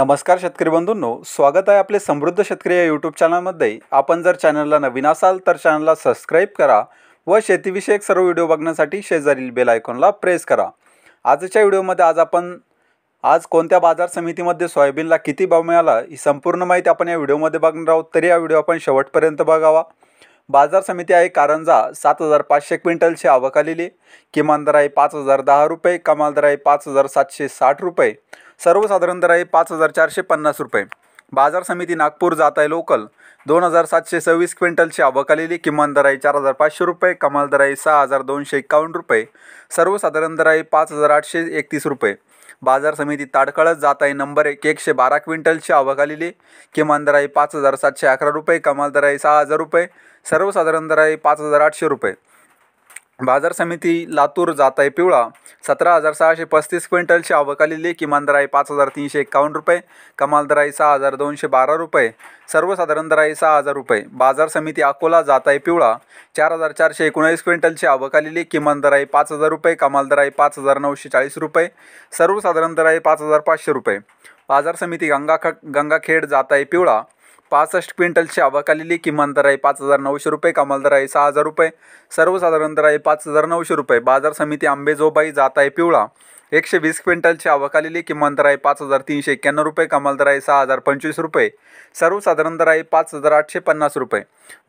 नमस्कार शेतकरी बंधूंनो स्वागत आहे आपले समृद्ध शेतकरी या यूट्यूब चॅनलमध्ये आपण जर चॅनलला नवीन असाल तर चॅनलला सबस्क्राईब करा व शेतीविषयक सर्व व्हिडिओ बघण्यासाठी शेजारील बेल आयकॉनला प्रेस करा आजच्या व्हिडिओमध्ये आज आपण आज कोणत्या बाजार समितीमध्ये सोयाबीनला किती भाव मिळाला ही संपूर्ण माहिती आपण या व्हिडिओमध्ये बघणार आहोत तरी हा व्हिडिओ आपण शेवटपर्यंत बघावा बाजार समिती आहे कारंजा सात हजार पाचशे क्विंटलची आवक आलेली किमान दर आहे पाच हजार दहा रुपये कमाल दर आहे पाच हजार सातशे साठ रुपये सर्वसाधारण दर आहे पाच हजार चारशे पन्नास रुपये बाजार समिती नागपूर जात आहे लोकल दोन हजार सातशे सव्वीस क्विंटलची आवक आलेली किमान दर आहे चार हजार पाचशे रुपये कमाल दर आहे सहा हजार दोनशे एकावन्न रुपये सर्वसाधारण दर आहे पाच हजार आठशे एकतीस रुपये बाजार समितीत ताडकळत जात आहे नंबर एक एकशे बारा क्विंटलची आवक आलेली किमान दर आहे पाच हजार सातशे अकरा रुपये कमाल दर आहे सहा हजार रुपये सर्वसाधारण दर आहे पाच हजार आठशे रुपये बाजार समिती लातूर जात आहे पिवळा सतरा हजार सहाशे पस्तीस क्विंटलची आवक आलेली किमान आहे पाच हजार तीनशे एक्कावन्न रुपये कमाल दर आहे सहा हजार दोनशे बारा रुपये सर्वसाधारण दर आहे सहा हजार रुपये बाजार समिती अकोला जात आहे पिवळा चार हजार चारशे एकोणावीस क्विंटलची आवक आलेली किमान आहे पाच हजार रुपये कमाल दर आहे पाच हजार नऊशे चाळीस रुपये सर्वसाधारण दर आहे पाच हजार पाचशे रुपये बाजार समिती गंगाख गंगाखेड जात आहे पिवळा पासष्ट क्विंटलची आवक आलेली किमान दर आहे पाच हजार नऊशे रुपये कमाल दर आहे सहा हजार रुपये सर्वसाधारण दर आहे पाच हजार नऊशे रुपये बाजार समिती आंबेजोबाई जात आहे पिवळा एकशे वीस क्विंटलची आलेली किमान दर आहे पाच हजार तीनशे एक्क्याण्णव रुपये कमाल दर आहे सहा हजार पंचवीस रुपये सर्वसाधारण दर आहे पाच हजार आठशे पन्नास रुपये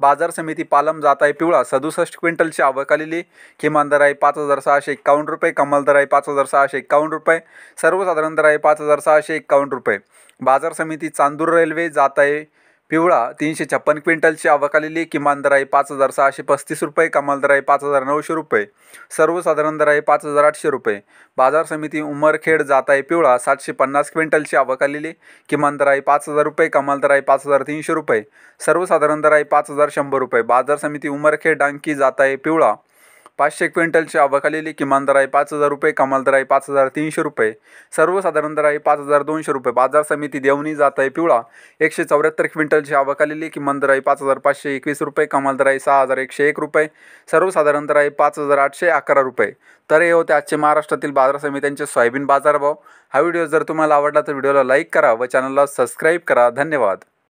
बाजार समिती पालम जात आहे पिवळा सदुसष्ट क्विंटलची आलेली किमान दर आहे पाच हजार सहाशे एक्कावन्न रुपये कमाल दर आहे पाच हजार सहाशे एकावन्न रुपये सर्वसाधारण दर आहे पाच हजार सहाशे एक्कावन्न रुपये बाजार समिती चांदूर रेल्वे जात आहे पिवळा तीनशे छप्पन क्विंटलची आवक आलेली किमान आहे पाच हजार सहाशे पस्तीस रुपये कमाल आहे पाच हजार नऊशे रुपये सर्वसाधारण आहे पाच हजार आठशे रुपये बाजार समिती उमरखेड आहे पिवळा सातशे पन्नास क्विंटलची आवक आलेली किमान आहे पाच हजार रुपये कमाल आहे पाच हजार तीनशे रुपये सर्वसाधारण आहे पाच हजार शंभर रुपये बाजार समिती उमरखेड डांकी आहे पिवळा पाचशे क्विंटलच्या अभाखाली किमान दर आहे पाच हजार रुपये कमाल दर आहे पाच हजार तीनशे रुपये सर्वसाधारण दर आहे पाच हजार दोनशे रुपये बाजार समिती देवणी जात आहे पिवळा एकशे चौऱ्याहत्तर क्विंटलच्या अभाखाली किमान दर आहे पाच हजार पाचशे एकवीस रुपये कमाल दर आहे सहा हजार एकशे एक रुपये सर्वसाधारण दर आहे पाच हजार आठशे अकरा रुपये तर हे होते आजचे महाराष्ट्रातील बाजार समित्यांचे सोयाबीन बाजारभाव हा व्हिडिओ जर तुम्हाला आवडला तर व्हिडिओला लाईक करा व चॅनलला सबस्क्राईब करा धन्यवाद